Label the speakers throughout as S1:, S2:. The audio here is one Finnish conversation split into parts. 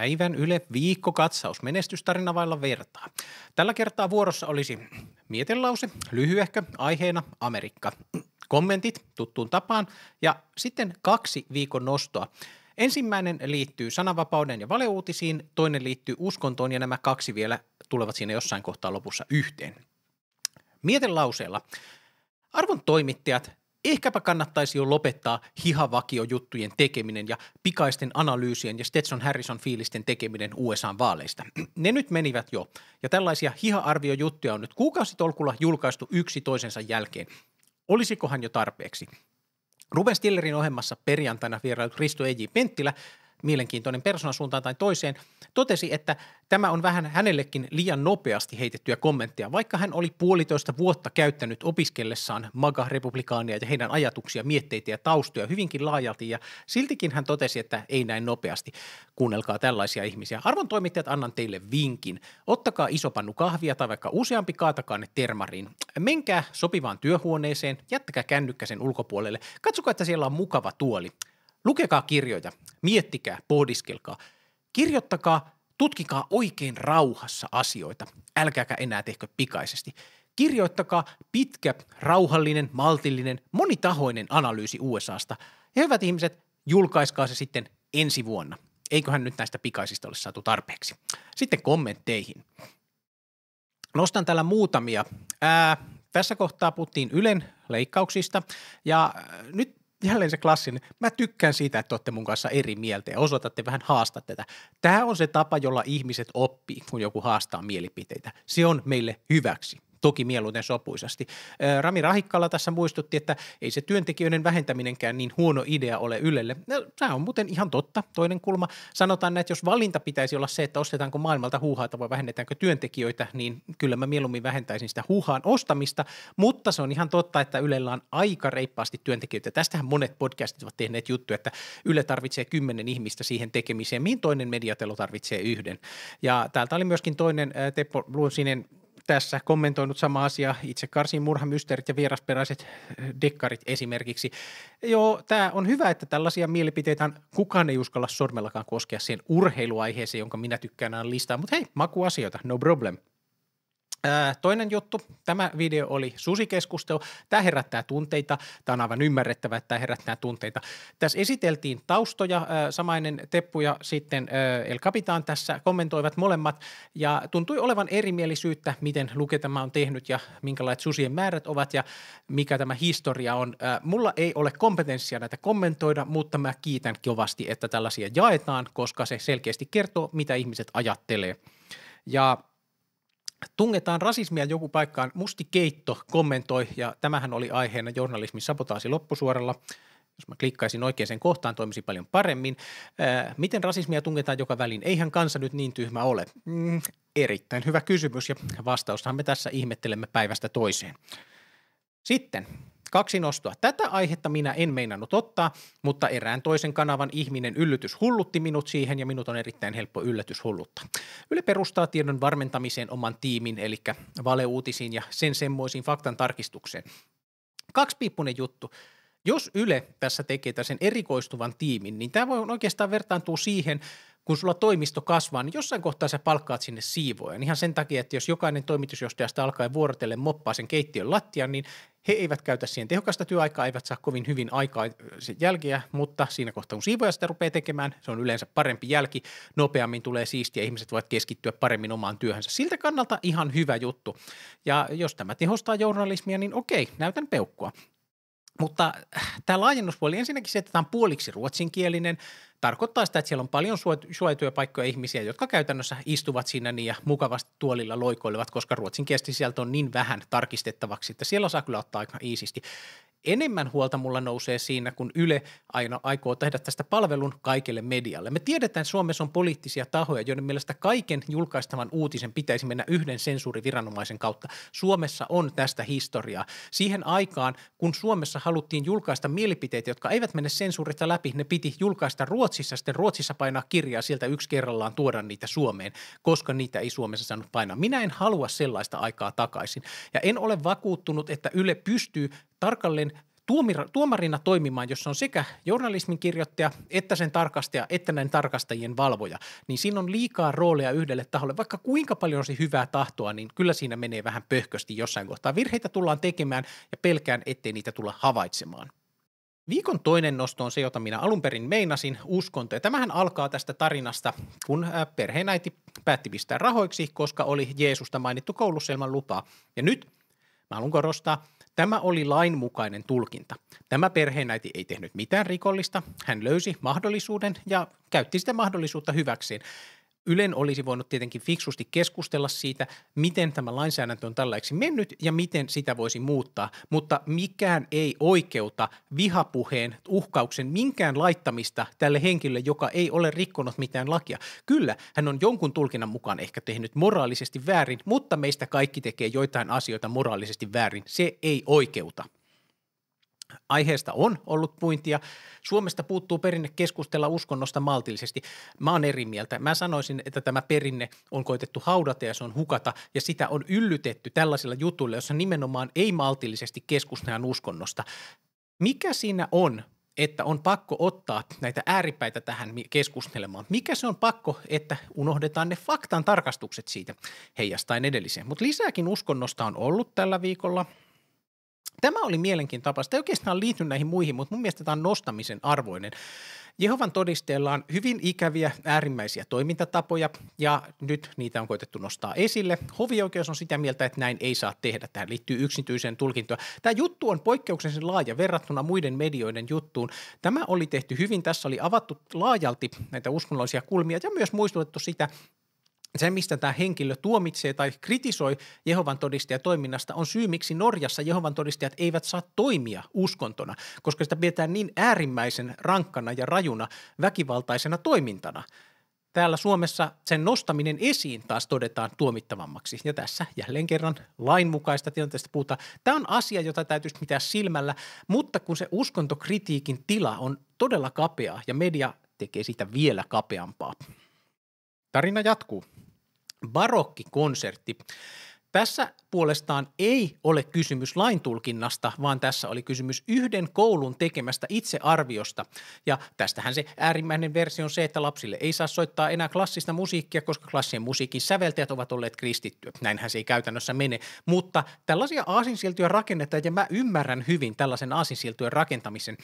S1: Päivän Yle viikkokatsaus menestystarina vailla vertaa. Tällä kertaa vuorossa olisi mietelause, lyhyehkö, aiheena Amerikka. Kommentit tuttuun tapaan ja sitten kaksi viikon nostoa. Ensimmäinen liittyy sananvapauden ja valeuutisiin, toinen liittyy uskontoon ja nämä kaksi vielä tulevat siinä jossain kohtaa lopussa yhteen. Mietelauseella. Arvon toimittajat, ehkäpä kannattaisi jo lopettaa hihavakiojuttujen tekeminen ja pikaisten analyysien ja Stetson Harrison fiilisten tekeminen USA-vaaleista. Ne nyt menivät jo, ja tällaisia hiha-arviojuttuja on nyt kuukausitolkulla julkaistu yksi toisensa jälkeen. Olisikohan jo tarpeeksi? Ruben Stillerin ohjelmassa perjantaina vierailut Risto E.J. Penttilä, mielenkiintoinen persoonasuuntaan tai toiseen, totesi, että tämä on vähän hänellekin liian nopeasti heitettyä kommenttia, vaikka hän oli puolitoista vuotta käyttänyt opiskellessaan maga-republikaania ja heidän ajatuksia, mietteitä ja taustoja hyvinkin laajalti, ja siltikin hän totesi, että ei näin nopeasti. Kuunnelkaa tällaisia ihmisiä. Arvon toimittajat, annan teille vinkin. Ottakaa pannu kahvia tai vaikka useampi, kaatakaa ne termariin. Menkää sopivaan työhuoneeseen, jättäkää kännykkä sen ulkopuolelle. Katsokaa, että siellä on mukava tuoli Lukekaa kirjoja, miettikää, pohdiskelkaa. Kirjoittakaa, tutkikaa oikein rauhassa asioita. Älkääkä enää tehkö pikaisesti. Kirjoittakaa pitkä, rauhallinen, maltillinen, monitahoinen analyysi USAsta. Ja hyvät ihmiset, julkaiskaa se sitten ensi vuonna. Eiköhän nyt näistä pikaisista ole saatu tarpeeksi. Sitten kommentteihin. Nostan täällä muutamia. Ää, tässä kohtaa puhuttiin Ylen leikkauksista ja nyt jälleen se klassinen, mä tykkään siitä, että olette mun kanssa eri mieltä ja osoitatte vähän haastatte tätä. Tämä on se tapa, jolla ihmiset oppii, kun joku haastaa mielipiteitä. Se on meille hyväksi toki mieluiten sopuisasti. Rami Rahikkala tässä muistutti, että ei se työntekijöiden vähentäminenkään niin huono idea ole Ylelle. No, tämä on muuten ihan totta, toinen kulma. Sanotaan, että jos valinta pitäisi olla se, että ostetaanko maailmalta huuhaata vai vähennetäänkö työntekijöitä, niin kyllä mä mieluummin vähentäisin sitä huuhaan ostamista, mutta se on ihan totta, että Ylellä on aika reippaasti työntekijöitä. Tästähän monet podcastit ovat tehneet juttu, että Yle tarvitsee kymmenen ihmistä siihen tekemiseen, mihin toinen mediatelo tarvitsee yhden. Ja täältä oli myöskin toinen Teppo Luosinen – tässä kommentoinut sama asia, itse karsin murhamysteerit ja vierasperäiset eh, dekkarit esimerkiksi. Joo, tämä on hyvä, että tällaisia mielipiteitä kukaan ei uskalla sormellakaan koskea siihen urheiluaiheeseen, jonka minä tykkään listaa, mutta hei, makuasioita, no problem toinen juttu, tämä video oli susikeskustelu. Tämä herättää tunteita, tämä on aivan ymmärrettävä, että tämä herättää tunteita. Tässä esiteltiin taustoja, samainen Teppu ja sitten El Capitan tässä kommentoivat molemmat ja tuntui olevan erimielisyyttä, miten Luke tämä on tehnyt ja minkälaiset susien määrät ovat ja mikä tämä historia on. mulla ei ole kompetenssia näitä kommentoida, mutta mä kiitän kovasti, että tällaisia jaetaan, koska se selkeästi kertoo, mitä ihmiset ajattelee. Ja – tungetaan rasismia joku paikkaan. Musti Keitto kommentoi, ja tämähän oli aiheena journalismin sabotaasi loppusuoralla. Jos mä klikkaisin oikein sen kohtaan, toimisi paljon paremmin. Ää, äh, miten rasismia tungetaan joka väliin? Eihän kansa nyt niin tyhmä ole. Mm, erittäin hyvä kysymys, ja vastaustahan me tässä ihmettelemme päivästä toiseen. Sitten Kaksi nostoa. Tätä aihetta minä en meinannut ottaa, mutta erään toisen kanavan ihminen yllytys hullutti minut siihen ja minut on erittäin helppo yllätys hulluttaa. Yle perustaa tiedon varmentamiseen oman tiimin, eli valeuutisiin ja sen semmoisiin faktan tarkistukseen. Kaksipiippunen juttu. Jos Yle tässä tekee sen erikoistuvan tiimin, niin tämä voi oikeastaan vertaantua siihen, kun sulla toimisto kasvaa, niin jossain kohtaa sä palkkaat sinne siivoja. Ihan sen takia, että jos jokainen toimitusjohtajasta alkaa vuorotellen moppaa sen keittiön lattian, niin he eivät käytä siihen tehokasta työaikaa, eivät saa kovin hyvin aikaa sen mutta siinä kohtaa kun siivoja sitä rupeaa tekemään, se on yleensä parempi jälki, nopeammin tulee siistiä, ihmiset voivat keskittyä paremmin omaan työhönsä. Siltä kannalta ihan hyvä juttu. Ja jos tämä tehostaa journalismia, niin okei, näytän peukkua. Mutta äh, tämä laajennuspuoli, ensinnäkin se, että tämä on puoliksi ruotsinkielinen, tarkoittaa sitä, että siellä on paljon suojatyöpaikkoja ihmisiä, jotka käytännössä istuvat siinä niin ja mukavasti tuolilla loikoilevat, koska ruotsinkielistä sieltä on niin vähän tarkistettavaksi, että siellä saa kyllä ottaa aika iisisti. Enemmän huolta mulla nousee siinä, kun Yle aina aikoo tehdä tästä palvelun kaikille medialle. Me tiedetään, että Suomessa on poliittisia tahoja, joiden mielestä kaiken julkaistavan uutisen pitäisi mennä yhden sensuuriviranomaisen kautta. Suomessa on tästä historiaa. Siihen aikaan, kun Suomessa haluttiin julkaista mielipiteitä, jotka eivät mene sensuurista läpi, ne piti julkaista Ruotsissa, sitten Ruotsissa painaa kirjaa sieltä yksi kerrallaan tuoda niitä Suomeen, koska niitä ei Suomessa saanut painaa. Minä en halua sellaista aikaa takaisin. Ja en ole vakuuttunut, että Yle pystyy tarkalleen tuomarina toimimaan, jossa on sekä journalismin kirjoittaja että sen tarkastaja että näin tarkastajien valvoja, niin siinä on liikaa rooleja yhdelle taholle. Vaikka kuinka paljon on se hyvää tahtoa, niin kyllä siinä menee vähän pöhkösti jossain kohtaa. Virheitä tullaan tekemään ja pelkään, ettei niitä tulla havaitsemaan. Viikon toinen nosto on se, jota minä alun perin meinasin, uskonto. Ja tämähän alkaa tästä tarinasta, kun perheenäiti päätti pistää rahoiksi, koska oli Jeesusta mainittu koulussa ilman lupaa. Ja nyt mä haluan korostaa, Tämä oli lainmukainen tulkinta. Tämä perheenäiti ei tehnyt mitään rikollista. Hän löysi mahdollisuuden ja käytti sitä mahdollisuutta hyväkseen. Ylen olisi voinut tietenkin fiksusti keskustella siitä, miten tämä lainsäädäntö on tällaiseksi mennyt ja miten sitä voisi muuttaa, mutta mikään ei oikeuta vihapuheen, uhkauksen, minkään laittamista tälle henkilölle, joka ei ole rikkonut mitään lakia. Kyllä, hän on jonkun tulkinnan mukaan ehkä tehnyt moraalisesti väärin, mutta meistä kaikki tekee joitain asioita moraalisesti väärin. Se ei oikeuta. Aiheesta on ollut puintia. Suomesta puuttuu perinne keskustella uskonnosta maltillisesti. Mä oon eri mieltä. Mä sanoisin, että tämä perinne on koitettu haudata ja se on hukata ja sitä on yllytetty tällaisilla jutuilla, jossa nimenomaan ei maltillisesti keskustellaan uskonnosta. Mikä siinä on, että on pakko ottaa näitä ääripäitä tähän keskustelemaan. Mikä se on pakko, että unohdetaan ne faktan tarkastukset siitä heijastain edelliseen. Mutta lisääkin uskonnosta on ollut tällä viikolla – Tämä oli mielenkiintoinen tapaus. Tämä ei oikeastaan liity näihin muihin, mutta mun mielestä tämä on nostamisen arvoinen. Jehovan todisteella on hyvin ikäviä äärimmäisiä toimintatapoja ja nyt niitä on koitettu nostaa esille. Hovioikeus on sitä mieltä, että näin ei saa tehdä. Tähän liittyy yksityiseen tulkintoon. Tämä juttu on poikkeuksellisen laaja verrattuna muiden medioiden juttuun. Tämä oli tehty hyvin. Tässä oli avattu laajalti näitä uskonnollisia kulmia ja myös muistutettu sitä, se, mistä tämä henkilö tuomitsee tai kritisoi Jehovan todistajia toiminnasta, on syy, miksi Norjassa Jehovan todistajat eivät saa toimia uskontona, koska sitä pidetään niin äärimmäisen rankkana ja rajuna väkivaltaisena toimintana. Täällä Suomessa sen nostaminen esiin taas todetaan tuomittavammaksi. Ja tässä jälleen kerran lainmukaista tilanteesta puhutaan. Tämä on asia, jota täytyisi pitää silmällä, mutta kun se uskontokritiikin tila on todella kapea ja media tekee sitä vielä kapeampaa. Tarina jatkuu barokkikonsertti. Tässä puolestaan ei ole kysymys laintulkinnasta, vaan tässä oli kysymys yhden koulun tekemästä itsearviosta. Ja tästähän se äärimmäinen versio on se, että lapsille ei saa soittaa enää klassista musiikkia, koska klassien musiikin säveltäjät ovat olleet kristittyä. Näinhän se ei käytännössä mene, mutta tällaisia aasinsiltyjä rakennetaan ja mä ymmärrän hyvin tällaisen aasinsiltyjen rakentamisen.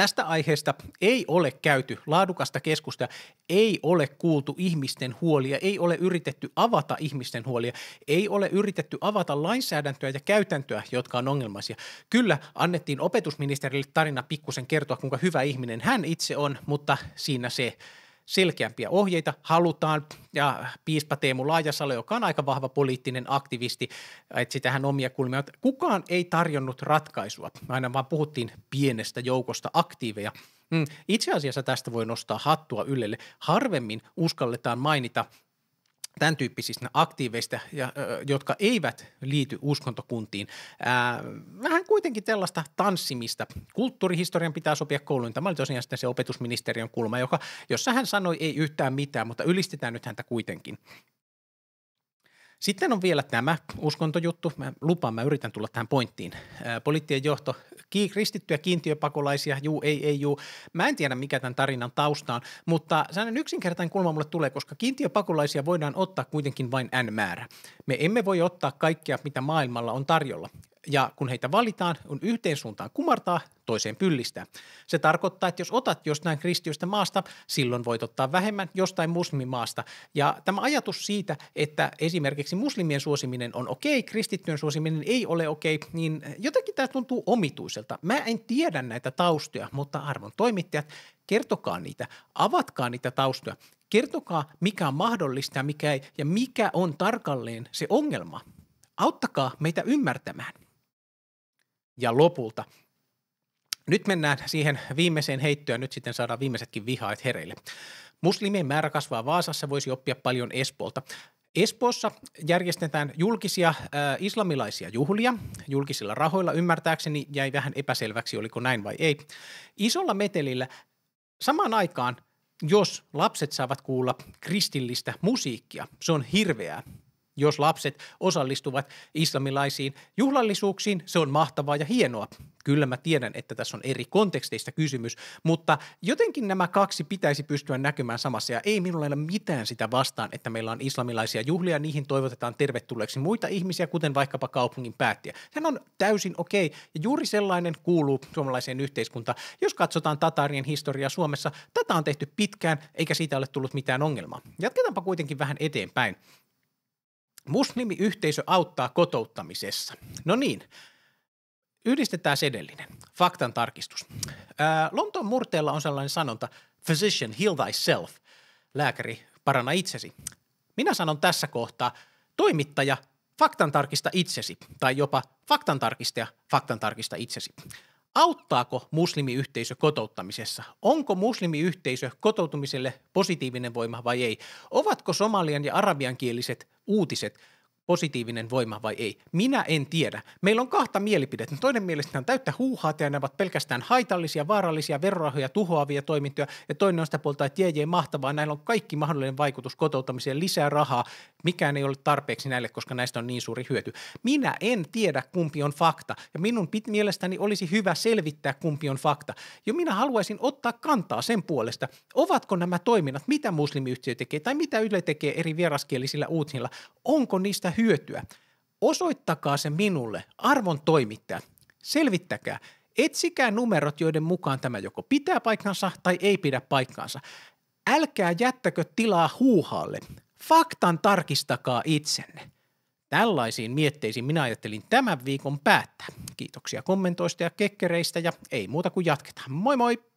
S1: Tästä aiheesta ei ole käyty laadukasta keskustelua, ei ole kuultu ihmisten huolia, ei ole yritetty avata ihmisten huolia, ei ole yritetty avata lainsäädäntöä ja käytäntöä, jotka on ongelmaisia. Kyllä annettiin opetusministerille tarina pikkusen kertoa, kuinka hyvä ihminen hän itse on, mutta siinä se – selkeämpiä ohjeita halutaan, ja piispa Teemu Laajasalo, joka on aika vahva poliittinen aktivisti, etsi tähän omia kulmia. Kukaan ei tarjonnut ratkaisua, aina vaan puhuttiin pienestä joukosta aktiiveja. Mm, itse asiassa tästä voi nostaa hattua Ylelle. Harvemmin uskalletaan mainita tämän tyyppisistä aktiiveista, ja, jotka eivät liity uskontokuntiin. Ää, vähän kuitenkin tällaista tanssimista. Kulttuurihistorian pitää sopia kouluun. Tämä oli tosiaan sitten se opetusministeriön kulma, joka, jossa hän sanoi ei yhtään mitään, mutta ylistetään nyt häntä kuitenkin. Sitten on vielä tämä uskontojuttu. Mä lupaan, mä yritän tulla tähän pointtiin. Poliittien johto, kristittyjä kiintiöpakolaisia, juu, ei, ei, juu. Mä en tiedä, mikä tämän tarinan tausta on, mutta sellainen yksinkertainen kulma mulle tulee, koska kiintiöpakolaisia voidaan ottaa kuitenkin vain N määrä. Me emme voi ottaa kaikkea, mitä maailmalla on tarjolla ja kun heitä valitaan, on yhteen suuntaan kumartaa, toiseen pyllistää. Se tarkoittaa, että jos otat jostain kristiöstä maasta, silloin voit ottaa vähemmän jostain muslimimaasta. Ja tämä ajatus siitä, että esimerkiksi muslimien suosiminen on okei, kristittyjen suosiminen ei ole okei, niin jotenkin tämä tuntuu omituiselta. Mä en tiedä näitä taustoja, mutta arvon toimittajat, kertokaa niitä, avatkaa niitä taustoja. Kertokaa, mikä on mahdollista ja mikä ei, ja mikä on tarkalleen se ongelma. Auttakaa meitä ymmärtämään ja lopulta. Nyt mennään siihen viimeiseen heittöön nyt sitten saadaan viimeisetkin vihaat hereille. Muslimien määrä kasvaa Vaasassa, voisi oppia paljon Espoolta. Espoossa järjestetään julkisia äh, islamilaisia juhlia julkisilla rahoilla. Ymmärtääkseni jäi vähän epäselväksi, oliko näin vai ei. Isolla metelillä samaan aikaan, jos lapset saavat kuulla kristillistä musiikkia, se on hirveää jos lapset osallistuvat islamilaisiin juhlallisuuksiin, se on mahtavaa ja hienoa. Kyllä mä tiedän, että tässä on eri konteksteista kysymys, mutta jotenkin nämä kaksi pitäisi pystyä näkymään samassa ja ei minulla ole mitään sitä vastaan, että meillä on islamilaisia juhlia, niihin toivotetaan tervetulleeksi muita ihmisiä, kuten vaikkapa kaupungin päättiä. Hän on täysin okei okay, ja juuri sellainen kuuluu suomalaiseen yhteiskuntaan. Jos katsotaan tatarien historiaa Suomessa, tätä on tehty pitkään eikä siitä ole tullut mitään ongelmaa. Jatketaanpa kuitenkin vähän eteenpäin. Muslimiyhteisö auttaa kotouttamisessa. No niin, yhdistetään edellinen. Faktan tarkistus. Lontoon murteella on sellainen sanonta, physician, heal thyself. Lääkäri, parana itsesi. Minä sanon tässä kohtaa, toimittaja, faktan tarkista itsesi. Tai jopa faktan tarkistaja, faktan tarkista itsesi. Auttaako muslimiyhteisö kotouttamisessa? Onko muslimiyhteisö kotoutumiselle positiivinen voima vai ei? Ovatko somalian ja arabiankieliset uutiset – positiivinen voima vai ei. Minä en tiedä. Meillä on kahta mielipidettä. No toinen mielestä on täyttä huuhaata ja ne ovat pelkästään haitallisia, vaarallisia, verorahoja tuhoavia toimintoja. Ja toinen on sitä puolta, että jee, jee mahtavaa, näillä on kaikki mahdollinen vaikutus kotouttamiseen, lisää rahaa. Mikään ei ole tarpeeksi näille, koska näistä on niin suuri hyöty. Minä en tiedä, kumpi on fakta. Ja minun pit- mielestäni olisi hyvä selvittää, kumpi on fakta. Jo minä haluaisin ottaa kantaa sen puolesta, ovatko nämä toiminnat, mitä muslimiyhtiö tekee tai mitä Yle tekee eri vieraskielisillä uutisilla, onko niistä hyötyä. Osoittakaa se minulle, arvon toimittaja. Selvittäkää. Etsikää numerot, joiden mukaan tämä joko pitää paikkansa tai ei pidä paikkansa. Älkää jättäkö tilaa huuhaalle. Faktan tarkistakaa itsenne. Tällaisiin mietteisiin minä ajattelin tämän viikon päättää. Kiitoksia kommentoista ja kekkereistä ja ei muuta kuin jatketaan. Moi moi!